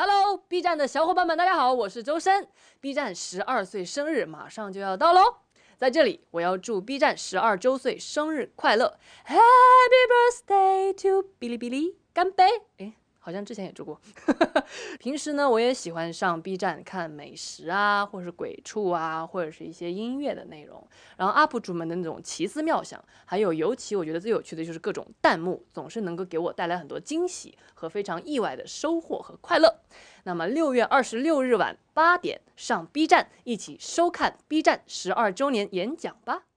Hello，B 站的小伙伴们，大家好，我是周深。B 站十二岁生日马上就要到喽，在这里我要祝 B 站十二周岁生日快乐，Happy birthday to 哔哩哔哩！干杯！哎，好像之前也祝过。平时呢，我也喜欢上 B 站看美食啊，或是鬼畜啊，或者是一些音乐的内容，然后 UP 主们的那种奇思妙想，还有尤其我觉得最有趣的就是各种弹幕，总是能够给我带来很多惊喜和非常意外的收获和快乐。那么，六月二十六日晚八点，上 B 站，一起收看 B 站十二周年演讲吧。